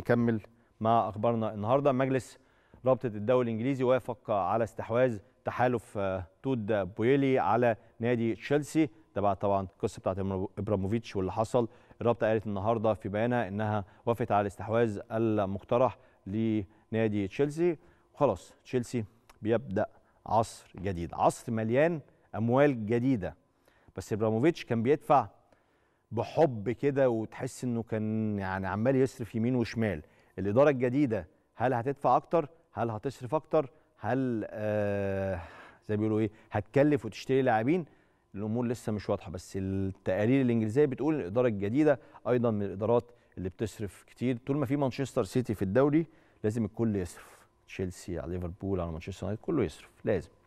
نكمل مع اخبارنا النهارده مجلس رابطه الدوري الانجليزي وافق على استحواذ تحالف آه، تود بويلي على نادي تشيلسي تبع طبعا القصه بتاعت ابراموفيتش واللي حصل الرابطه قالت النهارده في بيانها انها وافقت على الاستحواذ المقترح لنادي تشيلسي وخلاص تشيلسي بيبدا عصر جديد عصر مليان اموال جديده بس ابراموفيتش كان بيدفع بحب كده وتحس انه كان يعني عمال يصرف يمين وشمال الاداره الجديده هل هتدفع اكتر هل هتصرف اكتر هل آه زي بيقولوا ايه هتكلف وتشتري لاعبين الامور لسه مش واضحه بس التقارير الانجليزيه بتقول الاداره الجديده ايضا من الادارات اللي بتصرف كتير طول ما في مانشستر سيتي في الدوري لازم الكل يصرف تشيلسي على ليفربول على مانشستر يونايتد كله يصرف لازم